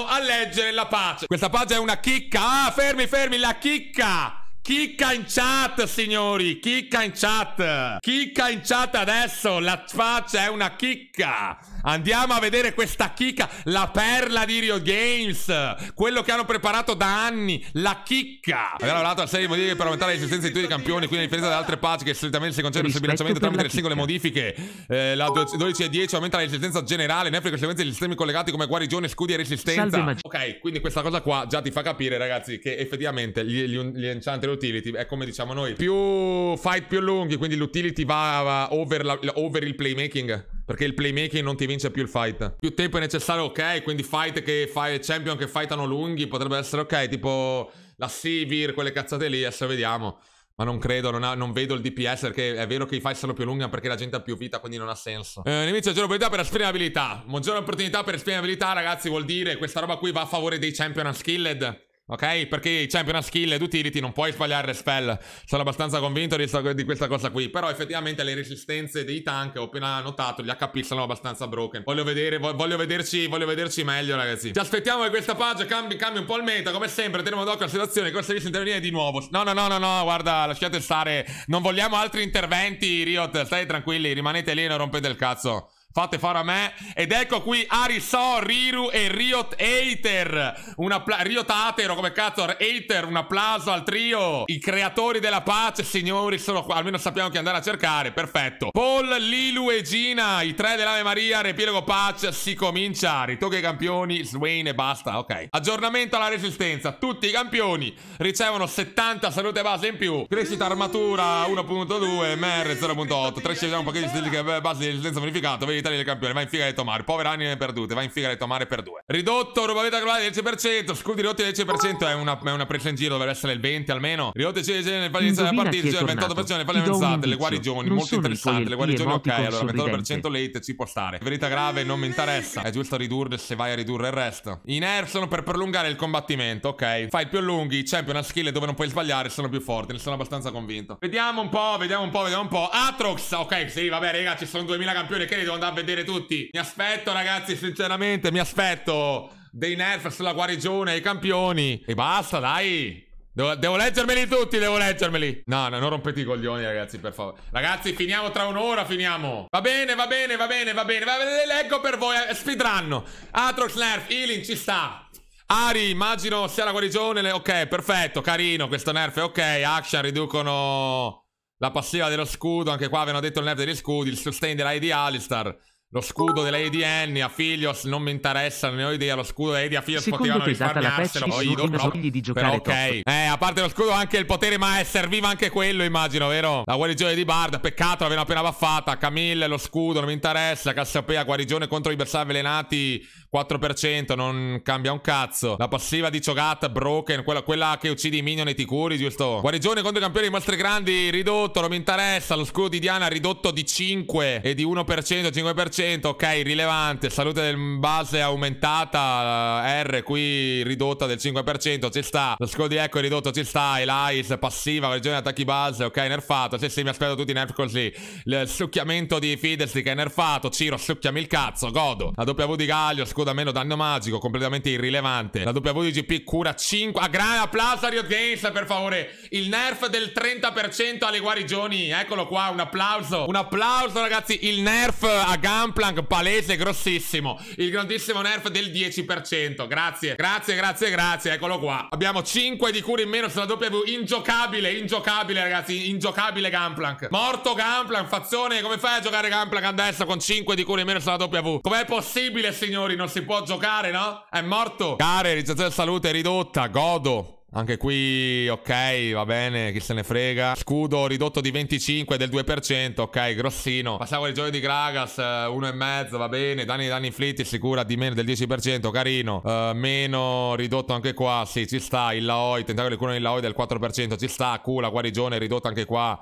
andiamo a leggere la pace. Questa pace è una chicca. Ah, fermi, fermi, la chicca! Chicca in chat, signori! Chicca in chat! Chicca in chat adesso! La faccia è una chicca! Andiamo a vedere questa chicca, la perla di Rio Games! Quello che hanno preparato da anni, la chicca! Abbiamo lavorato a serie modifiche per aumentare l'esistenza di tutti i campioni, quindi a differenza da altre patch che solitamente si concentrano sul bilanciamento tramite le singole modifiche. Eh, la 12 e 10 aumenta la resistenza generale, ne applica conseguenze gli sistemi collegati come guarigione, scudi e resistenza. ok, quindi questa cosa qua già ti fa capire, ragazzi, che effettivamente gli, gli, gli enchanter l'utility. È come diciamo noi. Più fight più lunghi, quindi l'utility va, va over, la, over, il playmaking. Perché il playmaking non ti vince più il fight. Più tempo è necessario, ok. Quindi fight che fai, champion che fightano lunghi potrebbe essere ok. Tipo la Sivir, quelle cazzate lì, adesso vediamo. Ma non credo, non, ha, non, vedo il DPS perché è vero che i fight sono più lunghi ma perché la gente ha più vita, quindi non ha senso. Eh, nemici maggiore opportunità per esprimibilità. Buongiorno opportunità per esprimibilità, ragazzi, vuol dire questa roba qui va a favore dei champion unskilled. Ok? Perché i champion ha skill ed utility, non puoi sbagliare le spell. Sono abbastanza convinto di, questa cosa qui. Però effettivamente le resistenze dei tank, ho appena notato, gli HP sono abbastanza broken. Voglio, vedere, voglio, vederci, voglio vederci, meglio, ragazzi. Ci aspettiamo che questa pagina cambi, cambi un po' il meta. Come sempre, teniamo d'occhio la situazione. Corsa di intervenire di nuovo. No, no, no, no, no, guarda, lasciate stare. Non vogliamo altri interventi, Riot. Stai tranquilli, rimanete lì e non rompete il cazzo. Fate fare a me. Ed ecco qui Ariso, Riru e Riot Hater. Una Riot Atero, come cazzo, Hater, un applauso al trio. I creatori della pace, signori, sono qua. Almeno sappiamo chi andare a cercare. Perfetto. Paul, Lilu e Gina, i tre dell'Ave Maria, riepilogo pace, si comincia. Ritocca i campioni, Swain e basta, ok. Aggiornamento alla resistenza. Tutti i campioni ricevono 70 salute base in più. Crescita armatura 1.2, MR 0.8. 3 scegliamo un pacchetto di eh, base di resistenza bonificato. Vedi l'Italia del campione. Vai in figa di Tomare. Povera anime perdute. Vai in figa di Tomare per due. Ridotto, ruba vita globale 10%. Scudi ridotto del 10% è una, è una, presa in giro. Dovrebbe essere il 20 almeno. Ridotto il 10% nel fare iniziare la partita. Cioè il 28% nel fare Le guarigioni. Non molto interessante. Le guarigioni, ok. Allora, 28% late ci può stare. Verità grave, non mi interessa. È giusto ridurre se vai a ridurre il resto. sono per prolungare il combattimento. Ok. Fai più lunghi. Champion a skill dove non puoi sbagliare. Sono più forti. Ne sono abbastanza convinto. Vediamo un po', vediamo un po', vediamo un po'. Atrox. Ok, sì, vabbè, raga, ci sono 2000 campioni che devo andare vedere tutti. Mi aspetto, ragazzi, sinceramente, mi aspetto dei nerf sulla guarigione ai campioni. E basta, dai. Devo, devo, leggermeli tutti, devo leggermeli. No, no, non rompete i coglioni, ragazzi, per favore. Ragazzi, finiamo tra un'ora, finiamo. Va bene, va bene, va bene, va bene. Va le leggo per voi. Eh, speedrun. Atrox Nerf, Ilin, ci sta. Ari, immagino sia la guarigione. Le... Ok, perfetto, carino. Questo nerf è ok. Action riducono la passiva dello scudo, anche qua avevano detto il nerf degli scudi, il sustain della di Alistar lo scudo della ADN a Filios non mi interessa, ne ho idea. Lo scudo della AD a Filios poteva potevano risparmiarselo. Poi gli consigli di giocare Però, ok. Eh, a parte lo scudo, anche il potere, ma serviva anche quello, immagino, vero? La guarigione di Bard, peccato, l'avevo appena baffata. Camille, lo scudo, non mi interessa. Cassiopea, guarigione contro i bersagli avvelenati, 4%, non cambia un cazzo. La passiva di Chogat, broken, quella, quella che uccide i minion e ti curi, giusto? Guarigione contro i campioni di mostri grandi, ridotto, non mi interessa. Lo scudo di Diana ridotto di 5 e di 1%, 5%. 100, ok, rilevante, salute del base aumentata, eh, R qui ridotta del 5%, ci sta, lo score di ecco ridotto, ci sta, Elias passiva, regione attacchi base, ok, nerfato, sì sì, mi aspetto tutti i nerf così, il succhiamento di Fidelsi che è nerfato, Ciro succhiami il cazzo, godo, la W di Gaglio, scuda meno danno magico, completamente irrilevante, la W di GP cura 5, a ah, grande applauso a Rio Games per favore, il nerf del 30% alle guarigioni, eccolo qua, un applauso, un applauso ragazzi, il nerf a Gamp Gundam palese, grossissimo. Il grandissimo nerf del 10%. Grazie, grazie, grazie, grazie. Eccolo qua. Abbiamo 5 di cure in meno sulla W. Ingiocabile, ingiocabile, ragazzi. Ingiocabile Gunplank. Morto Gunplank. fazione. come fai a giocare Gunplank adesso con 5 di cure in meno sulla W? Com'è possibile, signori? Non si può giocare, no? È morto. Care, ricezione di salute ridotta. Godo. Anche qui, ok, va bene, chi se ne frega. Scudo ridotto di 25 del 2%, ok, grossino. Passiamo ai giochi di Gragas, 1,5, eh, va bene. Danni danni inflitti, sicura di meno del 10%, carino. Uh, meno ridotto anche qua, sì, ci sta. Il Laoi, tentacolo di culo in Laoi del 4%, ci sta. Cula, guarigione ridotto anche qua.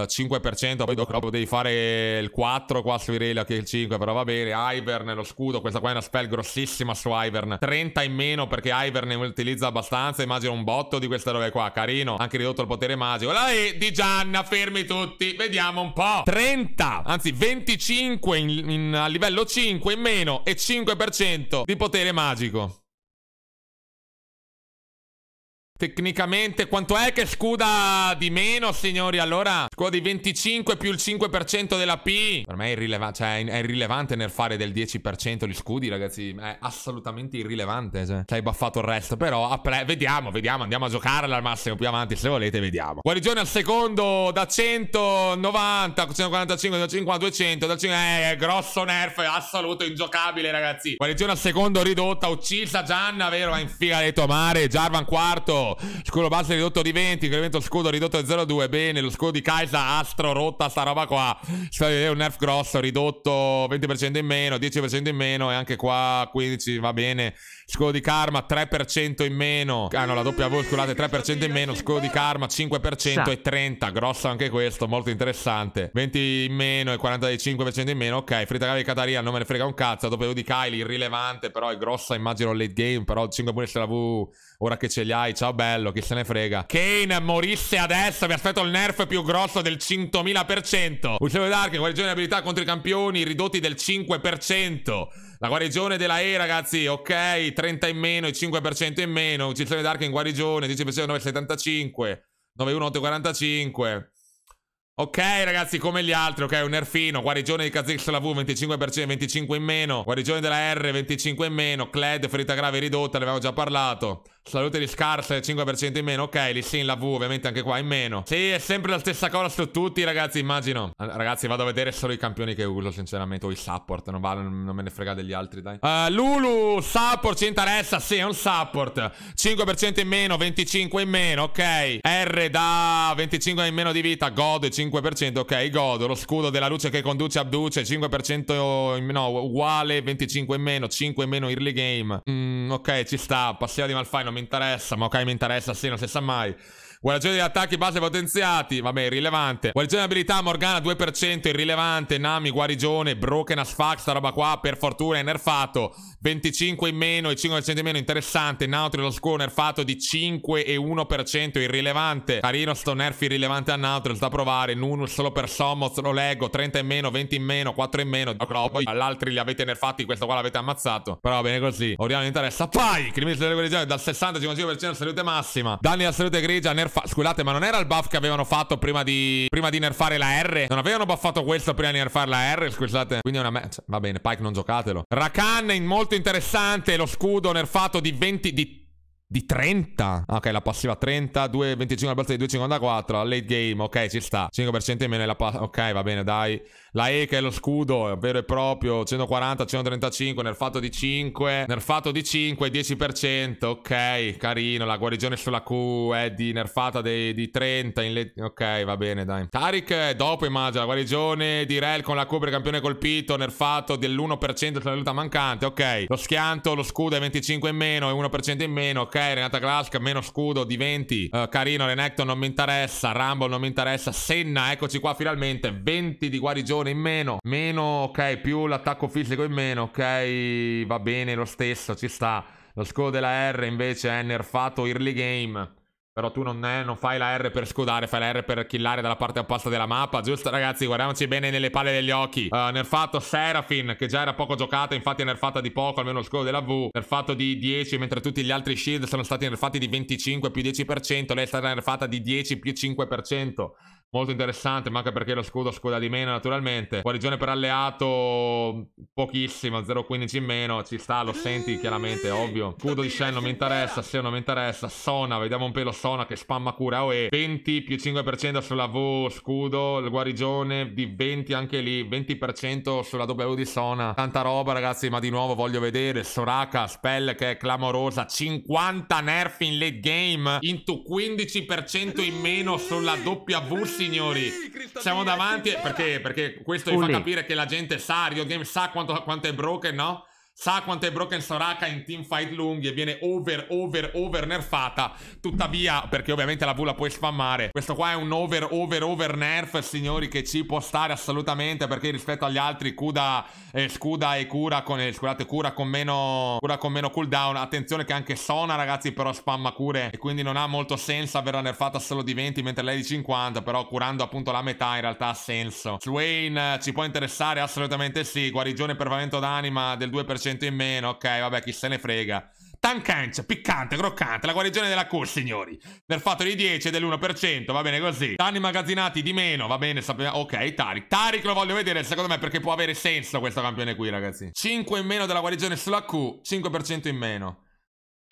5%, eh, poi dopo devi fare il 4, qua su Irelia che è il 5, però va bene. Ivern, lo scudo, questa qua è una spell grossissima su Ivern. 30 in meno perché Ivern ne utilizza abbastanza, immagino un botto di queste robe qua, carino. Anche ridotto il potere magico. La E di Gianna, fermi tutti, vediamo un po'. 30, anzi 25 in, in, a livello 5 in meno e 5% di potere magico. Tecnicamente, quanto è che scuda di meno, signori? Allora, scuda di 25 più il 5% della P. Per me è, irrileva cioè, è irrilevante nel fare del 10% gli scudi, ragazzi. È assolutamente irrilevante, cioè. Ci hai baffato il resto, però vediamo, vediamo. Andiamo a giocarla al massimo più avanti, se volete, vediamo. Guarigione al secondo da 190, 145, 150, 200, da 5... Eh, grosso nerf, assoluto, ingiocabile, ragazzi. Guarigione al secondo ridotta, uccisa Gianna, vero? Va in figa detto tomare. Jarvan quarto scudo base ridotto di 20, incremento scudo ridotto di 0,2, bene, lo scudo di Kaisa, astro, rotta, sta roba qua, è un nerf grosso, ridotto 20% in meno, 10% in meno e anche qua 15, va bene, scudo di Karma 3% in meno, ah no, la doppia V, scusate, 3% in meno, scudo di Karma 5% e 30, grosso anche questo, molto interessante, 20 in meno e 45% in meno, ok, Fritagali di Cataria, non me ne frega un cazzo, doppia V di Kylie, irrilevante, però è grossa, immagino late game, però 5 punti della V, ora che ce li hai, ciao bello bello, chi se ne frega. Kane morisse adesso, vi aspetto il nerf più grosso del 100.000%. Uccello d'arca, guarigione di abilità contro i campioni ridotti del 5%. La guarigione della E, ragazzi, ok, 30 in meno e 5% in meno. Uccello d'arca in guarigione, 10% 975, 91845. Ok ragazzi come gli altri Ok un nerfino Guarigione di Kha'Zix la V 25% 25 in meno Guarigione della R 25 in meno Cled ferita grave ridotta Ne già parlato Salute di scarsa 5% in meno Ok Lissin la V ovviamente anche qua in meno Sì è sempre la stessa cosa su tutti ragazzi immagino Ragazzi vado a vedere solo i campioni che uso sinceramente O i support Non, vale, non me ne frega degli altri dai uh, Lulu support ci interessa Sì è un support 5% in meno 25 in meno Ok R da 25 in meno di vita God 5 5%, ok, godo. Lo scudo della luce che conduce abduce, 5% in, no, uguale, 25 in meno, 5 in meno early game. Mm, ok, ci sta, passiva di Malfai, non mi interessa, ma ok, mi interessa, sì, non si sa mai. Guarigione degli attacchi base potenziati. Vabbè, irrilevante. Guarigione abilità Morgana 2%, irrilevante. Nami, guarigione, Broken as fuck, sta roba qua. Per fortuna è nerfato. 25 in meno e 5% in meno, interessante. Nautri lo scudo nerfato di 5 e 1%, irrilevante. Carino sto nerf irrilevante a Nautri, sta a provare giocare Nunu solo per Somoz, lo leggo, 30 in meno, 20 in meno, 4 in meno. Però poi all'altri li avete nerfati, questo qua l'avete ammazzato. Però va bene così. Oriano interessa. Pai! Crimini sulle regole di gioco dal 60 al 55% salute massima. Danni alla salute grigia, nerfa... Scusate, ma non era il buff che avevano fatto prima di... Prima di nerfare la R? Non avevano buffato questo prima di nerfare la R? Scusate. Quindi è una... Match. Cioè, va bene, Pike non giocatelo. Rakan, molto interessante. Lo scudo nerfato di 20... Di di 30. Ok, la passiva 30, 2,25 al balzo di 2,54. Late game, ok, ci sta. 5% in meno la passiva. Ok, va bene, dai la E che è lo scudo vero e proprio 140 135 nel fatto di 5 nel fatto di 5 10% ok carino la guarigione sulla Q è di nerfata dei, di 30 le... ok va bene dai Tarik eh, dopo immagina la guarigione di Rel con la Q per campione colpito nerfato dell'1% sulla luta mancante ok lo schianto lo scudo è 25 in meno e 1% in meno ok Renata Glask meno scudo di 20 uh, eh, carino Renekton non mi interessa Rumble non mi interessa Senna eccoci qua finalmente 20 di guarigione giocatore in meno, meno, ok, più l'attacco fisico in meno, ok, va bene lo stesso, ci sta. Lo scudo della R invece è nerfato early game. Però tu non, eh, non, fai la R per scudare fai la R per killare dalla parte opposta della mappa, giusto ragazzi? Guardiamoci bene nelle palle degli occhi. Uh, nerfato Seraphine, che già era poco giocata, infatti è nerfata di poco, almeno lo scudo della V. Nerfato di 10, mentre tutti gli altri shield sono stati nerfati di 25 più 10%, lei è stata nerfata di 10 più 5% molto interessante, ma anche perché lo scudo scuda di meno naturalmente. Guarigione per alleato pochissimo, 0,15 in meno, ci sta, lo senti chiaramente, ovvio. Scudo di Shen non mi interessa, Seo non mi interessa, Sona, vediamo un pelo Sona che spamma cura Oh, e 20 più 5% sulla V, scudo, il guarigione di 20 anche lì, 20% sulla W di Sona. Tanta roba ragazzi, ma di nuovo voglio vedere Soraka, spell che è clamorosa, 50 nerf in late game, into 15% in meno sulla W signori, siamo davanti perché, perché questo vi fa capire che la gente sa, Rio Game sa quanto, quanto è broken, no? Sa quanto è broken Soraka in team fight lunghi e viene over, over, over nerfata. Tuttavia, perché ovviamente la V la puoi spammare. Questo qua è un over, over, over nerf, signori, che ci può stare assolutamente. Perché rispetto agli altri, Kuda, eh, Scuda e Cura con, eh, scusate, cura con, meno, cura con meno cooldown. Attenzione che anche Sona, ragazzi, però spamma cure. E quindi non ha molto senso averla nerfata solo di 20 mentre lei di 50. Però curando appunto la metà in realtà ha senso. Swain eh, ci può interessare assolutamente sì. Guarigione per vento d'anima del 2%. 10% in meno, ok, vabbè, chi se ne frega. Tancancia, piccante, croccante, la guarigione della Q, signori. Nel fatto di 10 e dell'1%, va bene così. Danni immagazzinati di meno, va bene, sappiamo... Ok, Tarik. Tarik lo voglio vedere, secondo me, perché può avere senso questo campione qui, ragazzi. 5 in meno della guarigione sulla Q, 5% in meno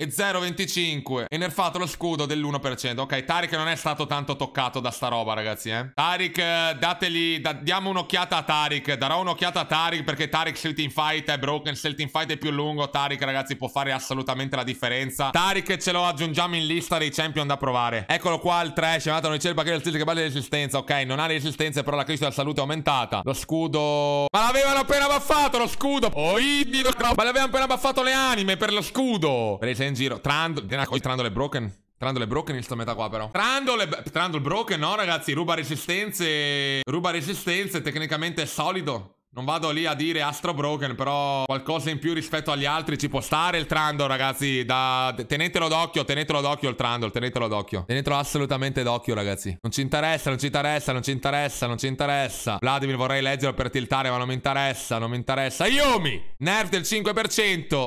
e 0,25 e nerfato lo scudo dell'1%. Ok, Tarik non è stato tanto toccato da sta roba, ragazzi, eh. Tarik, dateli, da, diamo un'occhiata a Tarik, darò un'occhiata a Tarik perché Tarik se il teamfight è broken, se il teamfight è più lungo, Tarik, ragazzi, può fare assolutamente la differenza. Tarik ce lo aggiungiamo in lista dei champion da provare. Eccolo qua il 3, scemata non ricerca che il che vale resistenza, ok, non ha resistenza, però la crescita della salute è aumentata. Lo scudo... Ma l'avevano appena baffato lo scudo! Oh, idio! Ma l'avevano appena baffato le anime per lo scudo! Presenza in giro. Trandole. Trandole broken. Trandole broken in sta metà qua però. Trandole, Trandole broken, no ragazzi. Ruba resistenze. Ruba resistenze. Tecnicamente è solido. Non vado lì a dire Astro Broken, però qualcosa in più rispetto agli altri ci può stare il Trandol, ragazzi. Da... Tenetelo d'occhio, tenetelo d'occhio il Trando, tenetelo d'occhio. Tenetelo assolutamente d'occhio, ragazzi. Non ci interessa, non ci interessa, non ci interessa, non ci interessa. Vladimir vorrei leggerlo per tiltare, ma non mi interessa, non mi interessa. Iomi! Nerf del 5%.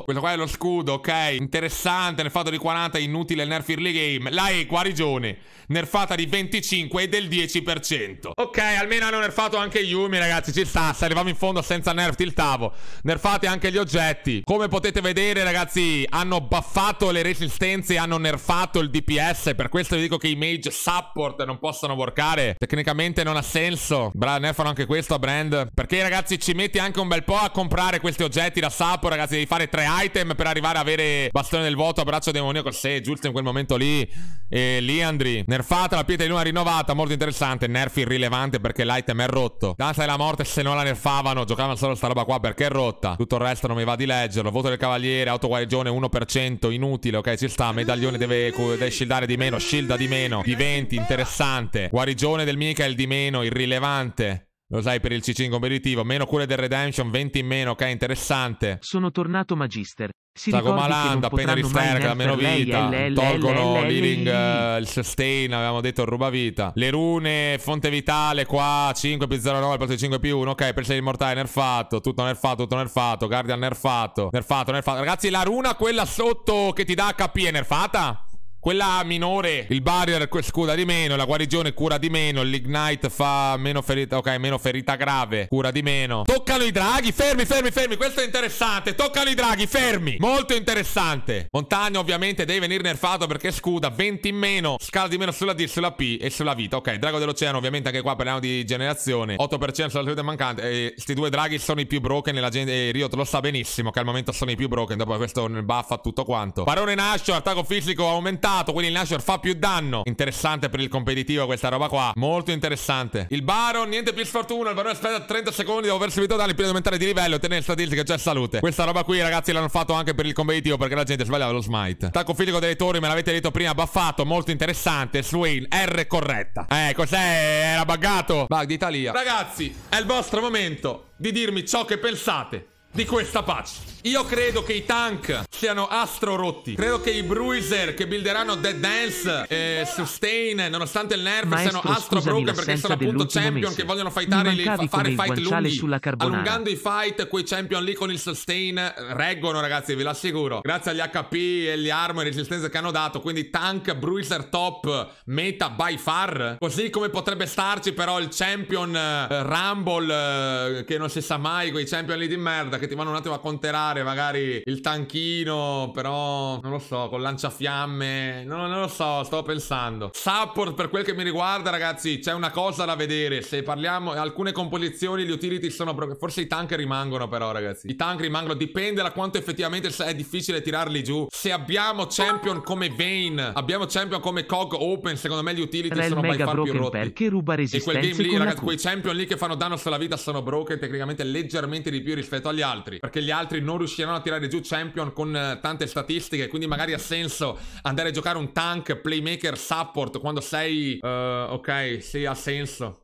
Questo qua è lo scudo, ok. Interessante, nel fatto di 40 inutile il nerf early game. La E, guarigione. Nerfata di 25 e del 10%. Ok, almeno hanno nerfato anche Yumi, ragazzi. Ci sta, se arriviamo in fondo senza nerf tiltavo. Nerfate anche gli oggetti. Come potete vedere, ragazzi, hanno buffato le resistenze, hanno nerfato il DPS. Per questo vi dico che i mage support non possono workare. Tecnicamente non ha senso. Bravo, nerfano anche questo a brand. Perché, ragazzi, ci metti anche un bel po' a comprare questi oggetti da support, ragazzi. Devi fare tre item per arrivare a avere bastone del vuoto, braccio demoniaco. Se giusto in quel momento lì. E Liandri. Nerfata la pietra di luna rinnovata. Molto interessante. Nerf irrilevante perché l'item è rotto. Danza della morte se non la nerfava giocavano, giocavano solo sta roba qua perché è rotta. Tutto il resto non mi va di leggerlo. Voto del cavaliere, autoguarigione 1%, inutile, ok, ci sta. Medaglione deve, deve shieldare di meno, shielda di meno. Di 20, interessante. Guarigione del Michael di meno, irrilevante. Lo sai per il CC in competitivo, meno cure del Redemption, 20 in meno, ok, interessante. Sono tornato Magister, si sta cioè, appena riflerga meno vita, eh, tolgono Living eh, il sustain, avevamo detto ruba vita. Le rune, fonte vitale qua, 5 più 0,9 per 5 più 1, ok, per immortale nerfato, tutto nerfato, tutto nerfato, guardian nerfato, nerfato, nerfato. Ragazzi, la runa quella sotto che ti dà HP è nerfata? Quella minore, il barrier scuda di meno, la guarigione cura di meno, l'ignite fa meno ferita, ok, meno ferita grave, cura di meno. Toccano i draghi, fermi, fermi, fermi, questo è interessante, toccano i draghi, fermi, molto interessante. Montagna ovviamente deve venire nerfato perché scuda, 20 in meno, scala di meno sulla D, sulla P e sulla vita, ok, drago dell'oceano ovviamente anche qua parliamo di generazione, 8% sulla salute mancante, e sti due draghi sono i più broken nella gente, Riot lo sa benissimo che al momento sono i più broken, dopo questo nel buff a tutto quanto. Barone Nascio, attacco fisico aumentato lato, quindi il Nashor fa più danno. Interessante per il competitivo questa roba qua. Molto interessante. Il Baron, niente più sfortuna. Il Baron aspetta 30 secondi dopo aver subito danni prima di aumentare di livello. Tenere statistica già salute. Questa roba qui, ragazzi, l'hanno fatto anche per il competitivo perché la gente sbagliava lo smite. Attacco fisico delle torri, me l'avete detto prima, baffato. Molto interessante. Swain, R corretta. Eh, cos'è? Era buggato. Bug d'Italia Ragazzi, è il vostro momento di dirmi ciò che pensate di questa patch. Io credo che i tank siano astrorotti. Credo che i bruiser che builderanno Dead Dance e Sustain, nonostante il nerf, Maestro, siano astrobroken perché sono appunto champion mese. che vogliono fightare li, fare fight lunghi. Allungando i fight, quei champion lì con il sustain reggono, ragazzi, ve l'assicuro. Grazie agli HP e gli armor e resistenze che hanno dato. Quindi tank, bruiser top, meta by far. Così come potrebbe starci però il champion uh, Rumble, uh, che non si sa mai, quei champion lì di merda che ti vanno un attimo a conterare magari il tanchino, però non lo so, con lanciafiamme, no, non lo so, stavo pensando. Support per quel che mi riguarda, ragazzi, c'è una cosa da vedere. Se parliamo, alcune composizioni, gli utility sono proprio... Forse i tank rimangono però, ragazzi. I tank rimangono, dipende da quanto effettivamente è difficile tirarli giù. Se abbiamo champion come Vayne, abbiamo champion come Cog Open, secondo me gli utility sono by far più rotti. Perché ruba resistenza? E quel game lì, ragazzi, quei champion lì che fanno danno sulla vita sono broken tecnicamente leggermente di più rispetto agli altri altri, perché gli altri non riusciranno a tirare giù champion con eh, tante statistiche, quindi magari ha senso andare a giocare un tank, playmaker, support quando sei... Uh, ok, sì, ha senso.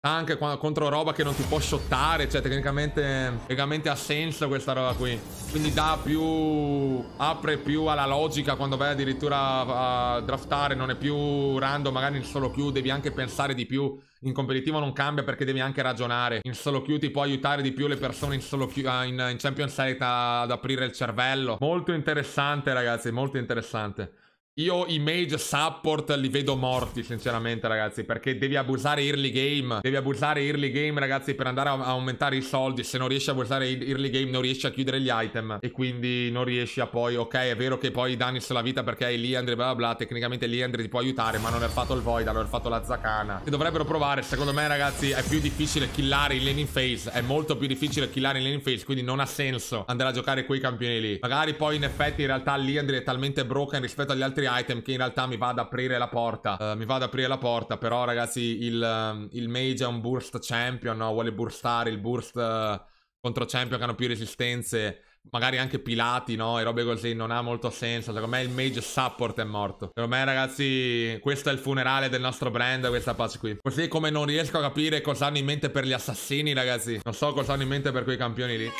tank quando, contro roba che non ti può shottare Cioè tecnicamente, tecnicamente ha senso questa roba qui Quindi dà più Apre più alla logica Quando vai addirittura a, a draftare Non è più random Magari solo più Devi anche pensare di più in competitivo non cambia perché devi anche ragionare. In solo queue ti può aiutare di più le persone in solo queue, ah, in, in Champions Select ad aprire il cervello. Molto interessante, ragazzi, molto interessante. Io i mage support li vedo morti sinceramente ragazzi Perché devi abusare early game Devi abusare early game ragazzi per andare a aumentare i soldi Se non riesci a abusare early game non riesci a chiudere gli item E quindi non riesci a poi Ok è vero che poi danni sulla vita perché hai Liandre bla bla bla Tecnicamente Liandre ti può aiutare ma non è fatto il Void Hanno fatto la Zakana E dovrebbero provare secondo me ragazzi è più difficile killare in laning phase È molto più difficile killare in laning phase Quindi non ha senso andare a giocare quei campioni lì Magari poi in effetti in realtà Liandre è talmente broken rispetto agli altri item che in realtà mi va ad aprire la porta. Uh, mi va ad aprire la porta, però ragazzi il, um, il mage è un burst champion, no? vuole burstare il burst uh, contro champion che hanno più resistenze. Magari anche pilati, no? E robe così non ha molto senso. Secondo me il mage support è morto. Secondo me, ragazzi, questo è il funerale del nostro brand, questa pace qui. Così come non riesco a capire cosa hanno in mente per gli assassini, ragazzi. Non so cosa hanno in mente per quei campioni lì.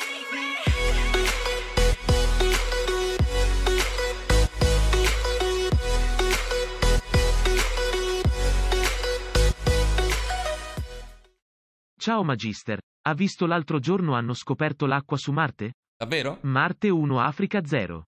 Ciao Magister, ha visto l'altro giorno hanno scoperto l'acqua su Marte? Davvero? Marte 1 Africa 0.